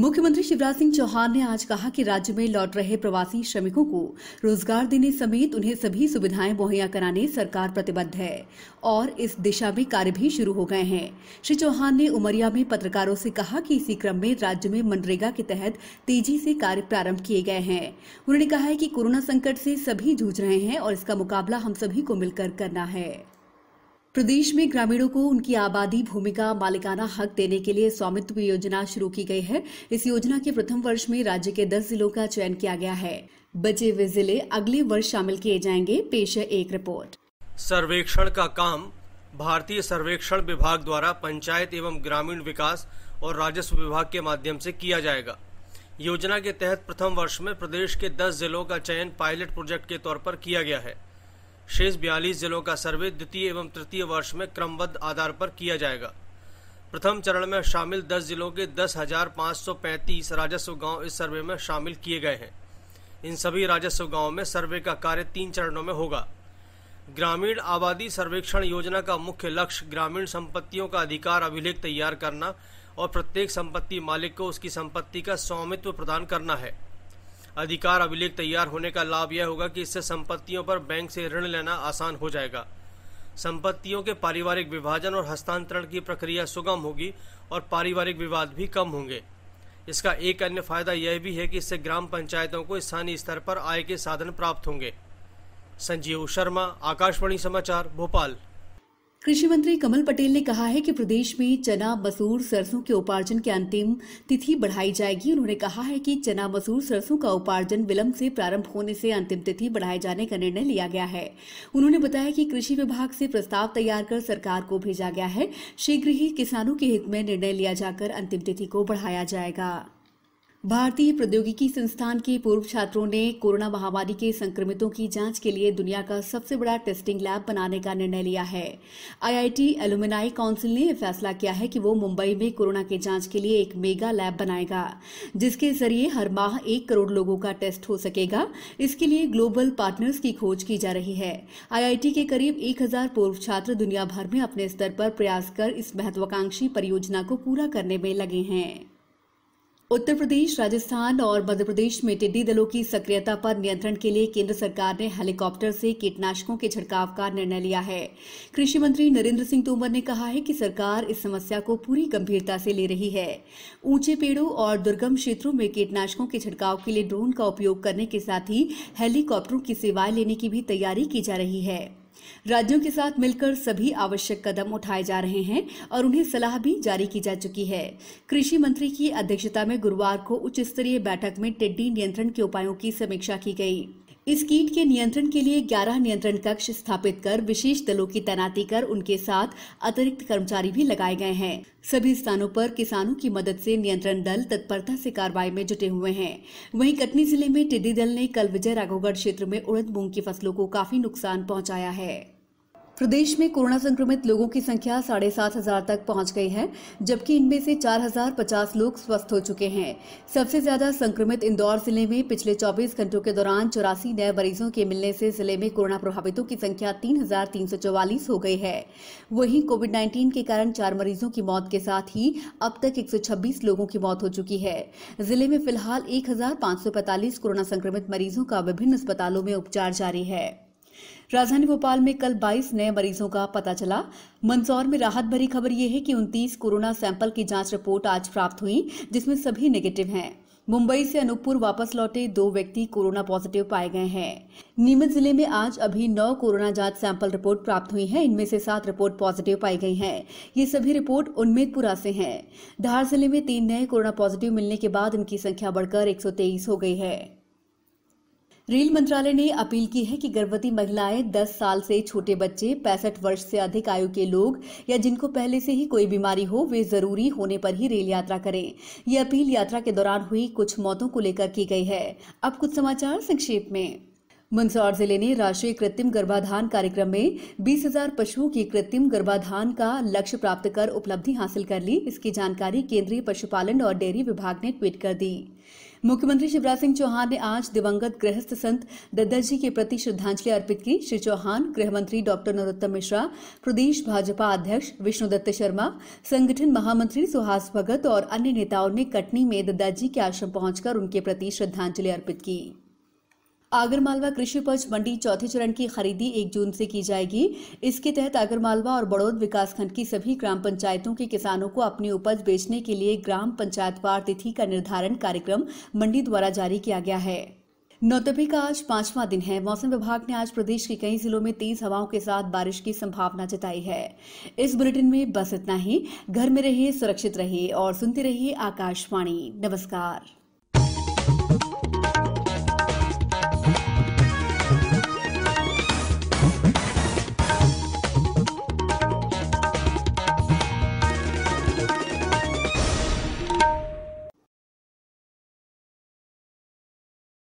मुख्यमंत्री शिवराज सिंह चौहान ने आज कहा कि राज्य में लौट रहे प्रवासी श्रमिकों को रोजगार देने समेत उन्हें सभी सुविधाएं मुहैया कराने सरकार प्रतिबद्ध है और इस दिशा में कार्य भी शुरू हो गए हैं श्री चौहान ने उमरिया में पत्रकारों से कहा कि इसी क्रम में राज्य में मनरेगा के तहत तेजी से कार्य प्रारंभ किए गए हैं उन्होंने कहा है कि कोरोना संकट से सभी जूझ रहे हैं और इसका मुकाबला हम सभी को मिलकर करना है प्रदेश में ग्रामीणों को उनकी आबादी भूमि का मालिकाना हक देने के लिए स्वामित्व योजना शुरू की गई है इस योजना के प्रथम वर्ष में राज्य के दस जिलों का चयन किया गया है बचे हुए जिले अगले वर्ष शामिल किए जाएंगे पेश है एक रिपोर्ट सर्वेक्षण का काम भारतीय सर्वेक्षण विभाग द्वारा पंचायत एवं ग्रामीण विकास और राजस्व विभाग के माध्यम से किया जाएगा योजना के तहत प्रथम वर्ष में प्रदेश के 10 जिलों का चयन पायलट प्रोजेक्ट के तौर पर किया गया है शेष बयालीस जिलों का सर्वे द्वितीय एवं तृतीय वर्ष में क्रमबद्ध आधार पर किया जाएगा प्रथम चरण में शामिल 10 जिलों के 10,535 राजस्व गांव इस सर्वे में शामिल किए गए हैं इन सभी राजस्व गांवों में सर्वे का कार्य तीन चरणों में होगा ग्रामीण आबादी सर्वेक्षण योजना का मुख्य लक्ष्य ग्रामीण संपत्तियों का अधिकार अभिलेख तैयार करना और प्रत्येक संपत्ति मालिक को उसकी संपत्ति का स्वामित्व प्रदान करना है अधिकार अभिलेख तैयार होने का लाभ यह होगा कि इससे संपत्तियों पर बैंक से ऋण लेना आसान हो जाएगा संपत्तियों के पारिवारिक विभाजन और हस्तांतरण की प्रक्रिया सुगम होगी और पारिवारिक विवाद भी कम होंगे इसका एक अन्य फायदा यह भी है कि इससे ग्राम पंचायतों को स्थानीय स्तर पर आय के साधन प्राप्त होंगे संजीव शर्मा आकाशवाणी समाचार भोपाल कृषि मंत्री कमल पटेल ने कहा है कि प्रदेश में चना मसूर सरसों के उपार्जन की अंतिम तिथि बढ़ाई जाएगी उन्होंने कहा है कि चना मसूर सरसों का उपार्जन विलंब से प्रारंभ होने से अंतिम तिथि बढ़ाए जाने का निर्णय लिया गया है उन्होंने बताया कि कृषि विभाग से प्रस्ताव तैयार कर सरकार को भेजा गया है शीघ्र ही किसानों के हित में निर्णय लिया जाकर अंतिम तिथि को बढ़ाया जाएगा भारतीय प्रौद्योगिकी संस्थान के पूर्व छात्रों ने कोरोना महामारी के संक्रमितों की जांच के लिए दुनिया का सबसे बड़ा टेस्टिंग लैब बनाने का निर्णय लिया है आईआईटी एलुमिनाई काउंसिल ने यह फैसला किया है कि वो मुंबई में कोरोना की जांच के लिए एक मेगा लैब बनाएगा जिसके जरिए हर माह एक करोड़ लोगों का टेस्ट हो सकेगा इसके लिए ग्लोबल पार्टनर्स की खोज की जा रही है आईआईटी के करीब एक पूर्व छात्र दुनिया भर में अपने स्तर पर प्रयास कर इस महत्वाकांक्षी परियोजना को पूरा करने में लगे हैं उत्तर प्रदेश राजस्थान और मध्य प्रदेश में टिड्डी दलों की सक्रियता पर नियंत्रण के लिए केंद्र सरकार ने हेलीकॉप्टर से कीटनाशकों के छिड़काव का निर्णय लिया है कृषि मंत्री नरेंद्र सिंह तोमर ने कहा है कि सरकार इस समस्या को पूरी गंभीरता से ले रही है ऊंचे पेड़ों और दुर्गम क्षेत्रों में कीटनाशकों के छिड़काव के लिए ड्रोन का उपयोग करने के साथ ही हेलीकॉप्टरों की सेवाएं लेने की भी तैयारी की जा रही है राज्यों के साथ मिलकर सभी आवश्यक कदम उठाए जा रहे हैं और उन्हें सलाह भी जारी की जा चुकी है कृषि मंत्री की अध्यक्षता में गुरुवार को उच्च स्तरीय बैठक में टिड्डी नियंत्रण के उपायों की समीक्षा की गई इस कीट के नियंत्रण के लिए 11 नियंत्रण कक्ष स्थापित कर विशेष दलों की तैनाती कर उनके साथ अतिरिक्त कर्मचारी भी लगाए गए हैं सभी स्थानों पर किसानों की मदद से नियंत्रण दल तत्परता से कार्रवाई में जुटे हुए हैं वहीं कटनी जिले में टिड्डी दल ने कल विजय राघोगढ़ क्षेत्र में उड़द मूंग की फसलों को काफी नुकसान पहुंचाया है प्रदेश में कोरोना संक्रमित लोगों की संख्या साढ़े सात हजार तक पहुंच गई है जबकि इनमें से चार हजार पचास लोग स्वस्थ हो चुके हैं सबसे ज्यादा संक्रमित इंदौर जिले में पिछले 24 घंटों के दौरान चौरासी नए मरीजों के मिलने से जिले में कोरोना प्रभावितों की संख्या तीन हजार तीन सौ चौवालीस हो गई है वहीं कोविड नाइन्टीन के कारण चार मरीजों की मौत के साथ ही अब तक एक सौ छब्बीस लोगों की मौत हो चुकी है जिले में फिलहाल एक हजार सौ कोरोना संक्रमित मरीजों का विभिन्न अस्पतालों में उपचार जारी है राजधानी भोपाल में कल 22 नए मरीजों का पता चला मंदसौर में राहत भरी खबर यह है कि उनतीस कोरोना सैंपल की जांच रिपोर्ट आज प्राप्त हुई जिसमें सभी नेगेटिव हैं मुंबई से अनूपपुर वापस लौटे दो व्यक्ति कोरोना पॉजिटिव पाए गए हैं नीमच जिले में आज अभी नौ कोरोना जांच सैंपल रिपोर्ट प्राप्त हुई है इनमें से सात रिपोर्ट पॉजिटिव पाई गई हैं ये सभी रिपोर्ट उन्मेदपुरा से हैं धार जिले में तीन नए कोरोना पॉजिटिव मिलने के बाद इनकी संख्या बढ़कर 123 हो गई है रेल मंत्रालय ने अपील की है कि गर्भवती महिलाएं 10 साल से छोटे बच्चे पैंसठ वर्ष से अधिक आयु के लोग या जिनको पहले से ही कोई बीमारी हो वे जरूरी होने पर ही रेल यात्रा करें यह अपील यात्रा के दौरान हुई कुछ मौतों को लेकर की गई है अब कुछ समाचार संक्षेप में मंदसौर जिले ने राष्ट्रीय कृत्रिम गर्भाधान कार्यक्रम में बीस हजार पशुओं की कृत्रिम गर्भाधान का लक्ष्य प्राप्त कर उपलब्धि हासिल कर ली इसकी जानकारी केंद्रीय पशुपालन और डेयरी विभाग ने ट्वीट कर दी मुख्यमंत्री शिवराज सिंह चौहान ने आज दिवंगत गृहस्थ संत दद्दाजी के प्रति श्रद्धांजलि अर्पित की श्री चौहान गृह मंत्री डॉ नरोत्तम मिश्रा प्रदेश भाजपा अध्यक्ष विष्णुदत्त शर्मा संगठन महामंत्री सुहास भगत और अन्य नेताओं ने कटनी में दद्दाजी के आश्रम पहुंचकर उनके प्रति श्रद्धांजलि अर्पित की आगरमालवा कृषि उपज मंडी चौथे चरण की खरीदी एक जून से की जाएगी इसके तहत आगरमालवा और बड़ौद विकासखंड की सभी ग्राम पंचायतों के किसानों को अपनी उपज बेचने के लिए ग्राम पंचायतवार तिथि का निर्धारण कार्यक्रम मंडी द्वारा जारी किया गया है नौतपे का आज पांचवा दिन है मौसम विभाग ने आज प्रदेश के कई जिलों में तेज हवाओं के साथ बारिश की संभावना जताई है इस बुलेटिन में बस इतना ही घर में रहिए सुरक्षित रहिए और सुनते रहिए आकाशवाणी नमस्कार